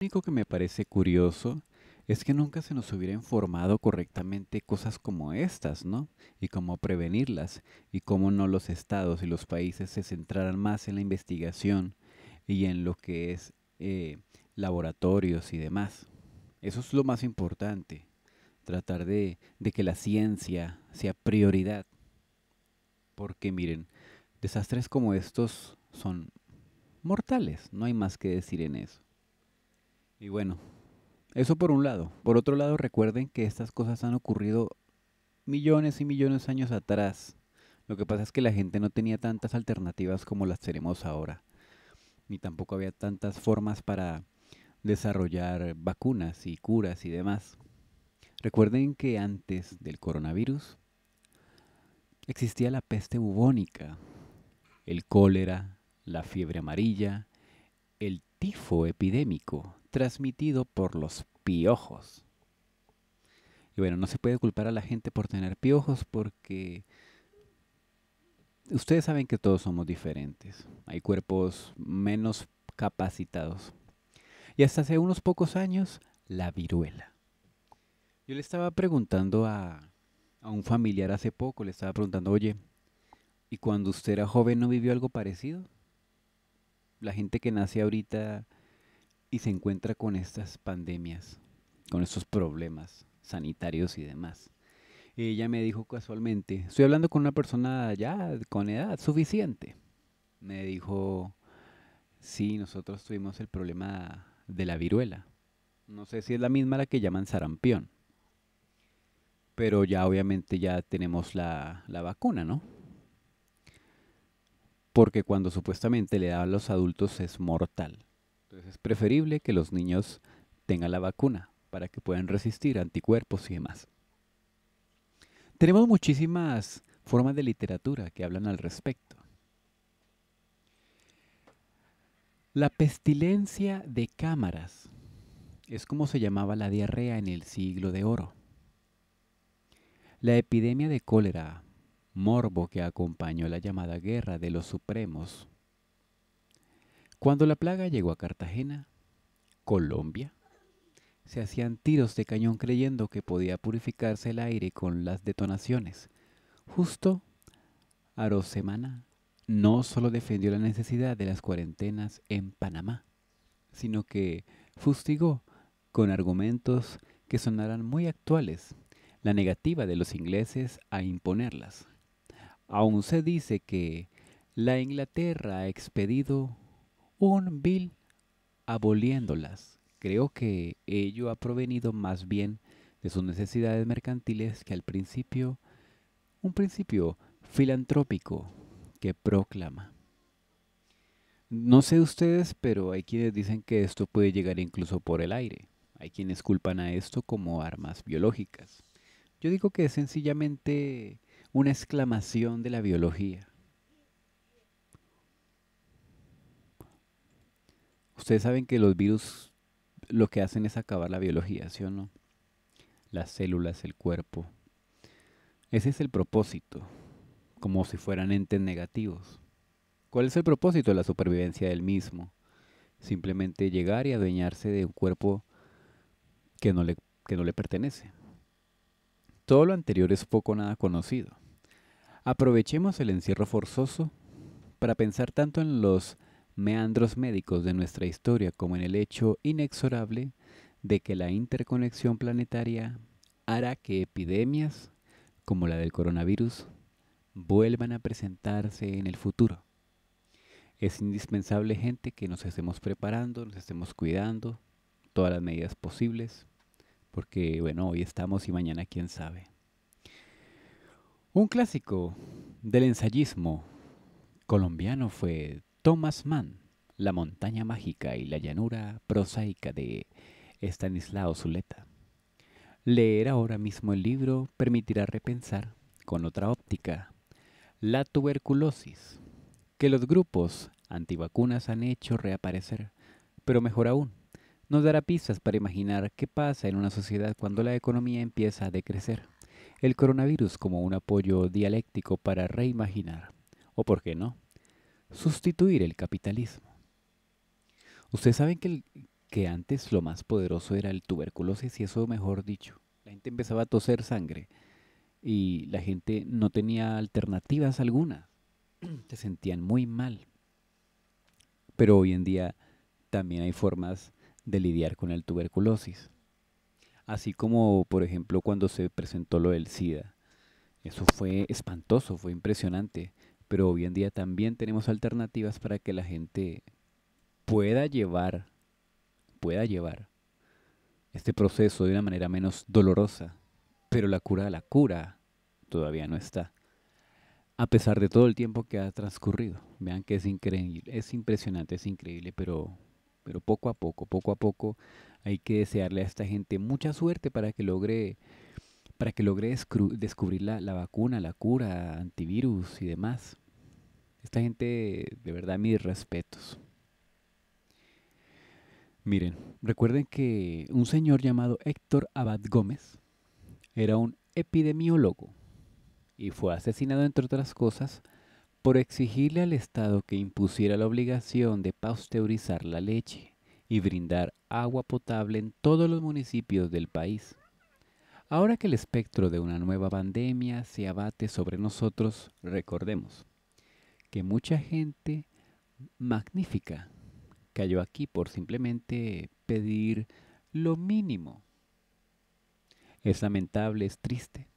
Lo único que me parece curioso es que nunca se nos hubiera informado correctamente cosas como estas, ¿no? Y cómo prevenirlas, y cómo no los estados y los países se centraran más en la investigación y en lo que es eh, laboratorios y demás. Eso es lo más importante, tratar de que la ciencia sea prioridad. Porque miren, desastres como estos son mortales, no hay más que decir en eso. Y bueno, eso por un lado. Por otro lado, recuerden que estas cosas han ocurrido millones y millones de años atrás. Lo que pasa es que la gente no tenía tantas alternativas como las tenemos ahora. Ni tampoco había tantas formas para desarrollar vacunas y curas y demás. Recuerden que antes del coronavirus existía la peste bubónica, el cólera, la fiebre amarilla, el tifo epidémico, transmitido por los piojos. Y bueno, no se puede culpar a la gente por tener piojos porque ustedes saben que todos somos diferentes. Hay cuerpos menos capacitados. Y hasta hace unos pocos años, la viruela. Yo le estaba preguntando a, a un familiar hace poco, le estaba preguntando, oye, ¿y cuando usted era joven no vivió algo parecido? La gente que nace ahorita y se encuentra con estas pandemias, con estos problemas sanitarios y demás. Ella me dijo casualmente, estoy hablando con una persona ya con edad suficiente. Me dijo, sí, nosotros tuvimos el problema de la viruela. No sé si es la misma la que llaman sarampión. Pero ya obviamente ya tenemos la, la vacuna, ¿no? Porque cuando supuestamente le da a los adultos es mortal entonces es preferible que los niños tengan la vacuna para que puedan resistir anticuerpos y demás. Tenemos muchísimas formas de literatura que hablan al respecto. La pestilencia de cámaras es como se llamaba la diarrea en el siglo de oro. La epidemia de cólera, morbo que acompañó la llamada guerra de los supremos, cuando la plaga llegó a Cartagena, Colombia, se hacían tiros de cañón creyendo que podía purificarse el aire con las detonaciones. Justo Arosemana no solo defendió la necesidad de las cuarentenas en Panamá, sino que fustigó con argumentos que sonarán muy actuales la negativa de los ingleses a imponerlas. Aún se dice que la Inglaterra ha expedido un bill aboliéndolas. Creo que ello ha provenido más bien de sus necesidades mercantiles que al principio, un principio filantrópico que proclama. No sé ustedes, pero hay quienes dicen que esto puede llegar incluso por el aire. Hay quienes culpan a esto como armas biológicas. Yo digo que es sencillamente una exclamación de la biología. Ustedes saben que los virus lo que hacen es acabar la biología, ¿sí o no? Las células, el cuerpo. Ese es el propósito, como si fueran entes negativos. ¿Cuál es el propósito de la supervivencia del mismo? Simplemente llegar y adueñarse de un cuerpo que no le, que no le pertenece. Todo lo anterior es poco nada conocido. Aprovechemos el encierro forzoso para pensar tanto en los meandros médicos de nuestra historia como en el hecho inexorable de que la interconexión planetaria hará que epidemias como la del coronavirus vuelvan a presentarse en el futuro. Es indispensable, gente, que nos estemos preparando, nos estemos cuidando, todas las medidas posibles, porque, bueno, hoy estamos y mañana quién sabe. Un clásico del ensayismo colombiano fue Thomas Mann, La montaña mágica y la llanura prosaica de Stanislao Zuleta. Leer ahora mismo el libro permitirá repensar, con otra óptica, la tuberculosis, que los grupos antivacunas han hecho reaparecer, pero mejor aún, nos dará pistas para imaginar qué pasa en una sociedad cuando la economía empieza a decrecer. El coronavirus como un apoyo dialéctico para reimaginar, o por qué no, sustituir el capitalismo. Ustedes saben que, antes lo más poderoso era el tuberculosis y eso mejor dicho. La gente empezaba a toser sangre y la gente no tenía alternativas alguna. Se sentían muy mal. Pero hoy en día también hay formas de lidiar con el tuberculosis. Así como, por ejemplo, cuando se presentó lo del SIDA. Eso fue espantoso, fue impresionante pero hoy en día también tenemos alternativas para que la gente pueda llevar, pueda llevar este proceso de una manera menos dolorosa, pero la cura la cura todavía no está, a pesar de todo el tiempo que ha transcurrido. Vean que es increíble, es impresionante, es increíble, pero, pero poco a poco, poco a poco hay que desearle a esta gente mucha suerte para que logre para que logre descubrir la, la vacuna, la cura, antivirus y demás. Esta gente, de verdad, mis respetos. Miren, recuerden que un señor llamado Héctor Abad Gómez era un epidemiólogo y fue asesinado, entre otras cosas, por exigirle al Estado que impusiera la obligación de pasteurizar la leche y brindar agua potable en todos los municipios del país. Ahora que el espectro de una nueva pandemia se abate sobre nosotros, recordemos, que mucha gente magnífica cayó aquí por simplemente pedir lo mínimo. Es lamentable, es triste.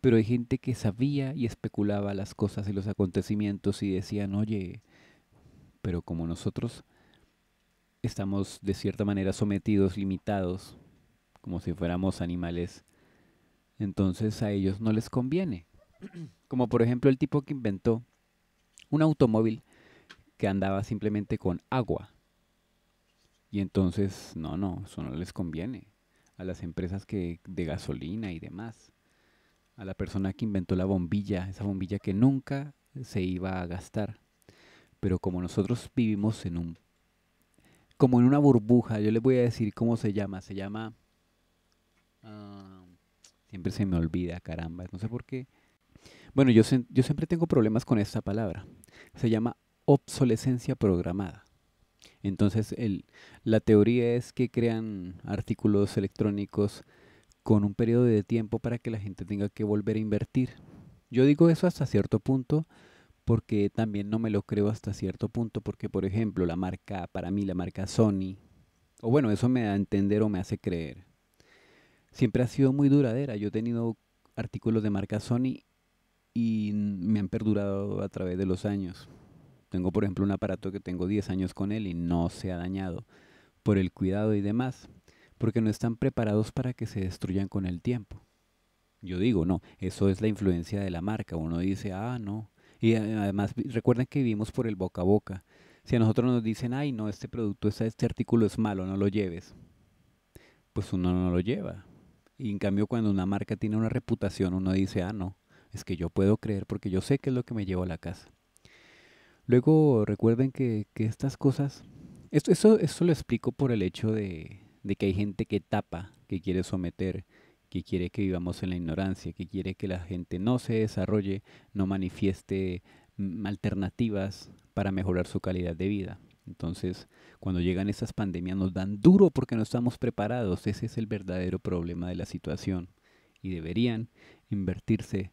Pero hay gente que sabía y especulaba las cosas y los acontecimientos y decían, oye, pero como nosotros estamos de cierta manera sometidos, limitados, como si fuéramos animales, entonces a ellos no les conviene. Como por ejemplo el tipo que inventó un automóvil que andaba simplemente con agua. Y entonces, no, no, eso no les conviene a las empresas que de gasolina y demás. A la persona que inventó la bombilla, esa bombilla que nunca se iba a gastar. Pero como nosotros vivimos en un como en una burbuja, yo les voy a decir cómo se llama, se llama ah, siempre se me olvida, caramba, no sé por qué. Bueno, yo, yo siempre tengo problemas con esta palabra. Se llama obsolescencia programada. Entonces, la teoría es que crean artículos electrónicos con un periodo de tiempo para que la gente tenga que volver a invertir. Yo digo eso hasta cierto punto porque también no me lo creo hasta cierto punto porque, por ejemplo, la marca, para mí la marca Sony, o bueno, eso me da a entender o me hace creer, siempre ha sido muy duradera. Yo he tenido artículos de marca Sony y me han perdurado a través de los años. Tengo, por ejemplo, un aparato que tengo 10 años con él y no se ha dañado por el cuidado y demás, porque no están preparados para que se destruyan con el tiempo. Yo digo, no, eso es la influencia de la marca. Uno dice, ah, no. Y eh, además, recuerden que vivimos por el boca a boca. Si a nosotros nos dicen, ay, no, este producto, este artículo es malo, no lo lleves, pues uno no lo lleva. Y en cambio, cuando una marca tiene una reputación, uno dice, ah, no, es que yo puedo creer porque yo sé que es lo que me lleva a la casa. Luego recuerden que, estas cosas, esto, eso lo explico por el hecho de, de que hay gente que tapa, que quiere someter, que quiere que vivamos en la ignorancia, que quiere que la gente no se desarrolle, no manifieste mm, alternativas para mejorar su calidad de vida. Entonces, cuando llegan estas pandemias nos dan duro porque no estamos preparados. Ese es el verdadero problema de la situación. Y deberían invertirse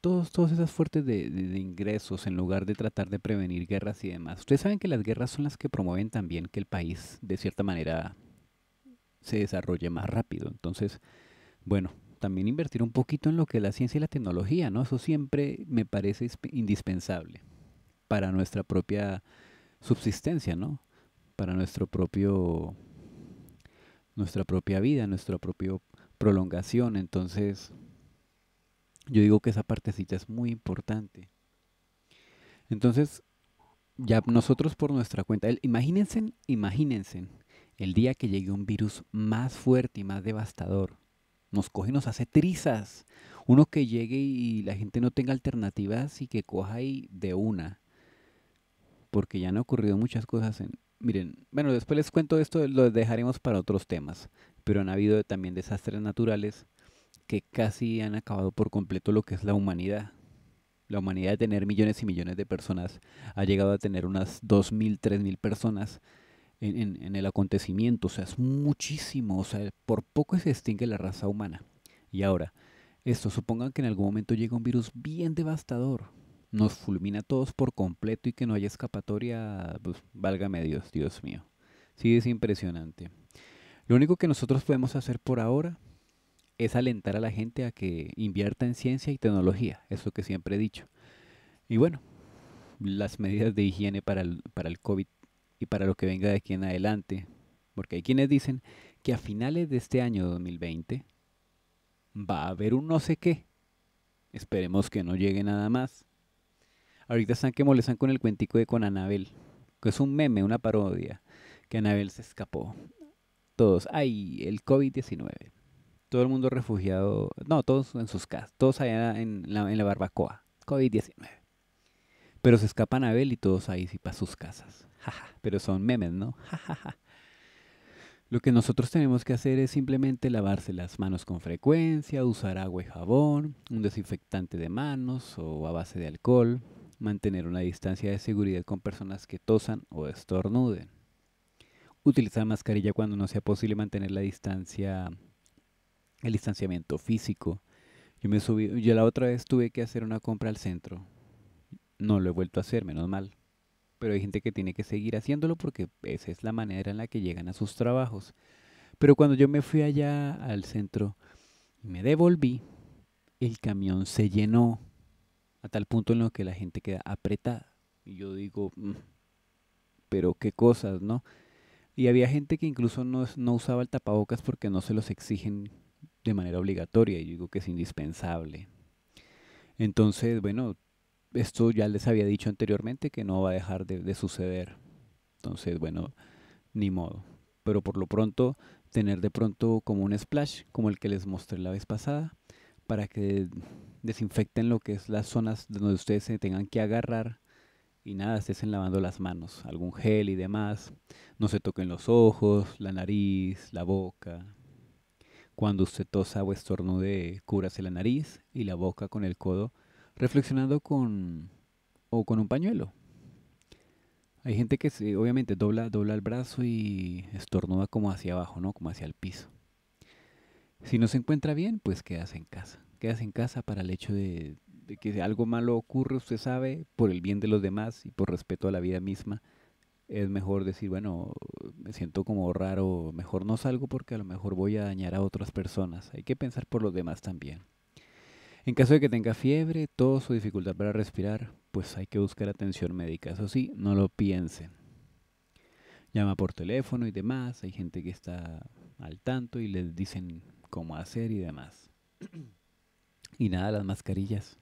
todos, todas esas fuertes de, ingresos en lugar de tratar de prevenir guerras y demás. Ustedes saben que las guerras son las que promueven también que el país, de cierta manera, se desarrolle más rápido. Entonces, bueno, también invertir un poquito en lo que es la ciencia y la tecnología, ¿no? Eso siempre me parece indispensable para nuestra propia subsistencia, ¿no? Para nuestro propio, nuestra propia vida, nuestra propia prolongación. Entonces, yo digo que esa partecita es muy importante. Entonces, ya nosotros por nuestra cuenta, imagínense, imagínense el día que llegue un virus más fuerte y más devastador. Nos coge y nos hace trizas. Uno que llegue y la gente no tenga alternativas y que coja ahí de una. Porque ya han ocurrido muchas cosas en... Miren, bueno, después les cuento esto, lo dejaremos para otros temas. Pero han habido también desastres naturales que casi han acabado por completo lo que es la humanidad. La humanidad de tener millones y millones de personas ha llegado a tener unas 2.000, 3.000 personas en, en, en, el acontecimiento. O sea, es muchísimo. O sea, por poco se extingue la raza humana. Y ahora, esto, supongan que en algún momento llega un virus bien devastador. Nos fulmina a todos por completo y que no haya escapatoria. Pues, válgame Dios, Dios mío. Sí, es impresionante. Lo único que nosotros podemos hacer por ahora es alentar a la gente a que invierta en ciencia y tecnología, eso que siempre he dicho. Y bueno, las medidas de higiene para el, para el COVID y para lo que venga de aquí en adelante, porque hay quienes dicen que a finales de este año 2020 va a haber un no sé qué. Esperemos que no llegue nada más. Ahorita están que molestan con el cuentico de con Anabel, que es un meme, una parodia, que Anabel se escapó. Todos, ay, el COVID-19. Todo el mundo refugiado, no, todos en sus casas, todos allá en la, barbacoa, COVID-19. Pero se escapan a Abel y todos ahí sí para sus casas. pero son memes, ¿no? Jajaja. Lo que nosotros tenemos que hacer es simplemente lavarse las manos con frecuencia, usar agua y jabón, un desinfectante de manos o a base de alcohol, mantener una distancia de seguridad con personas que tosan o estornuden, utilizar mascarilla cuando no sea posible mantener la distancia el distanciamiento físico. Yo me subí, yo la otra vez tuve que hacer una compra al centro. No lo he vuelto a hacer, menos mal. Pero hay gente que tiene que seguir haciéndolo porque esa es la manera en la que llegan a sus trabajos. Pero cuando yo me fui allá al centro y me devolví, el camión se llenó a tal punto en lo que la gente queda apretada. Y yo digo, mm, pero qué cosas, ¿no? Y había gente que incluso no, no usaba el tapabocas porque no se los exigen de manera obligatoria y digo que es indispensable. Entonces, bueno, esto ya les había dicho anteriormente que no va a dejar de, de suceder. Entonces, bueno, ni modo. Pero por lo pronto, tener de pronto como un splash, como el que les mostré la vez pasada, para que desinfecten lo que es las zonas donde ustedes se tengan que agarrar y nada, estén lavando las manos, algún gel y demás, no se toquen los ojos, la nariz, la boca, cuando usted tosa o estornude, cúbrase la nariz y la boca con el codo, reflexionando con o con un pañuelo. Hay gente que obviamente dobla, dobla el brazo y estornuda como hacia abajo, ¿no? Como hacia el piso. Si no se encuentra bien, pues quédase en casa. quedas en casa para el hecho de, que si algo malo ocurre, usted sabe, por el bien de los demás y por respeto a la vida misma es mejor decir, bueno, me siento como raro, mejor no salgo porque a lo mejor voy a dañar a otras personas. Hay que pensar por los demás también. En caso de que tenga fiebre, tos o dificultad para respirar, pues hay que buscar atención médica. Eso sí, no lo piensen. Llama por teléfono y demás. Hay gente que está al tanto y les dicen cómo hacer y demás. y nada, las mascarillas.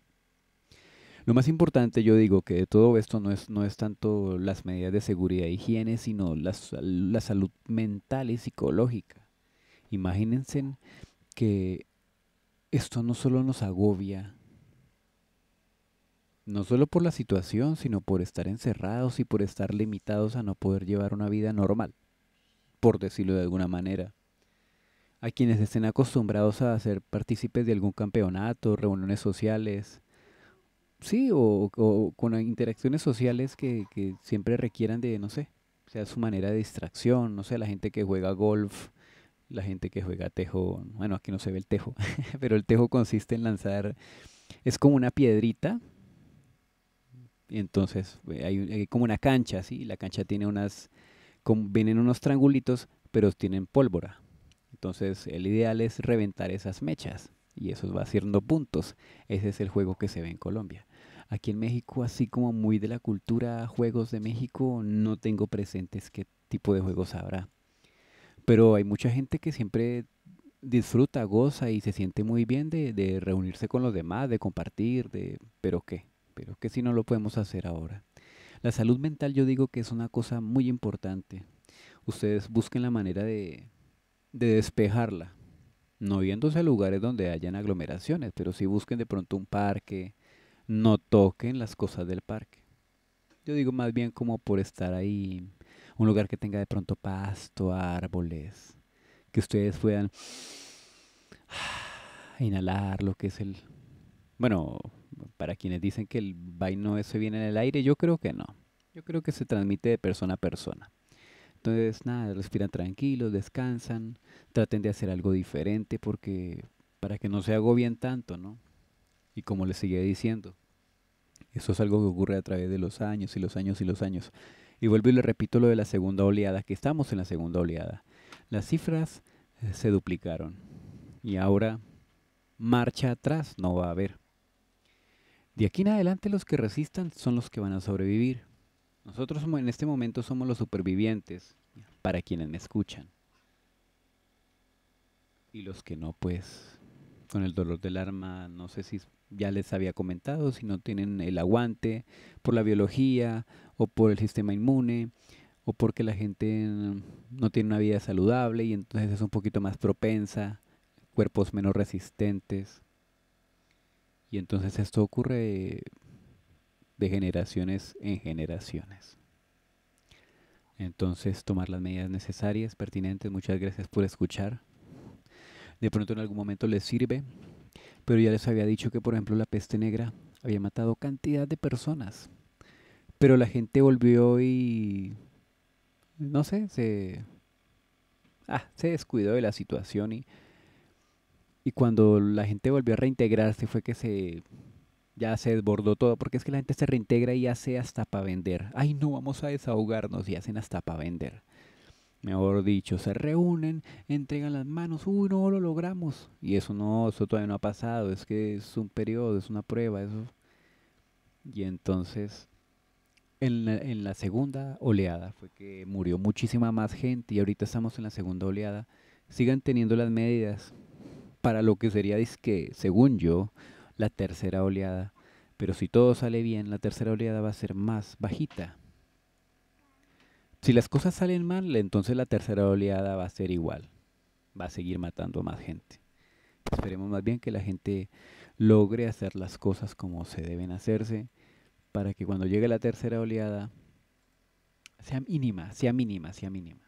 Lo más importante, yo digo, que de todo esto no es, no es tanto las medidas de seguridad e higiene, sino la, la salud mental y psicológica. Imagínense que esto no solo nos agobia, no solo por la situación, sino por estar encerrados y por estar limitados a no poder llevar una vida normal, por decirlo de alguna manera. A quienes estén acostumbrados a ser partícipes de algún campeonato, reuniones sociales, Sí, o, con interacciones sociales que, siempre requieran de, no sé, sea su manera de distracción, no sé, la gente que juega golf, la gente que juega tejo, bueno, aquí no se ve el tejo, pero el tejo consiste en lanzar, es como una piedrita, y entonces eh, hay, como una cancha, ¿sí? La cancha tiene unas, vienen unos triangulitos, pero tienen pólvora. Entonces el ideal es reventar esas mechas y eso va haciendo puntos. Ese es el juego que se ve en Colombia. Aquí en México, así como muy de la cultura juegos de México, no tengo presentes qué tipo de juegos habrá. Pero hay mucha gente que siempre disfruta, goza y se siente muy bien de, reunirse con los demás, de compartir, de... Pero qué, pero qué si no lo podemos hacer ahora. La salud mental yo digo que es una cosa muy importante. Ustedes busquen la manera de, despejarla, no viéndose a lugares donde hayan aglomeraciones, pero sí busquen de pronto un parque, no toquen las cosas del parque. Yo digo más bien como por estar ahí, un lugar que tenga de pronto pasto, árboles, que ustedes puedan inhalar lo que es el... Bueno, para quienes dicen que el vaino ese viene en el aire, yo creo que no. Yo creo que se transmite de persona a persona. Entonces, nada, respiran tranquilos, descansan, traten de hacer algo diferente porque para que no se agobien tanto, ¿no? Y como les seguía diciendo, eso es algo que ocurre a través de los años y los años y los años. Y vuelvo y le repito lo de la segunda oleada, que estamos en la segunda oleada. Las cifras eh, se duplicaron y ahora marcha atrás no va a haber. De aquí en adelante los que resistan son los que van a sobrevivir. Nosotros en este momento somos los supervivientes para quienes me escuchan. Y los que no, pues, con el dolor del arma no sé si ya les había comentado, si no tienen el aguante por la biología o por el sistema inmune o porque la gente no tiene una vida saludable y entonces es un poquito más propensa, cuerpos menos resistentes. Y entonces esto ocurre de generaciones en generaciones. Entonces, tomar las medidas necesarias, pertinentes. Muchas gracias por escuchar. De pronto en algún momento les sirve pero ya les había dicho que, por ejemplo, la peste negra había matado cantidad de personas. Pero la gente volvió y... No sé, se... Ah, se descuidó de la situación y... Y cuando la gente volvió a reintegrarse fue que se ya se desbordó todo, porque es que la gente se reintegra y hace hasta para vender. Ay, no, vamos a desahogarnos y hacen hasta para vender mejor dicho, se reúnen, entregan las manos, uy, no lo logramos. Y eso no, eso todavía no ha pasado, es que es un periodo, es una prueba, eso. Y entonces, en la, segunda oleada fue que murió muchísima más gente y ahorita estamos en la segunda oleada. Sigan teniendo las medidas para lo que sería, que según yo, la tercera oleada. Pero si todo sale bien, la tercera oleada va a ser más bajita. Si las cosas salen mal, entonces la tercera oleada va a ser igual. Va a seguir matando a más gente. Esperemos más bien que la gente logre hacer las cosas como se deben hacerse para que cuando llegue la tercera oleada sea mínima, sea mínima, sea mínima.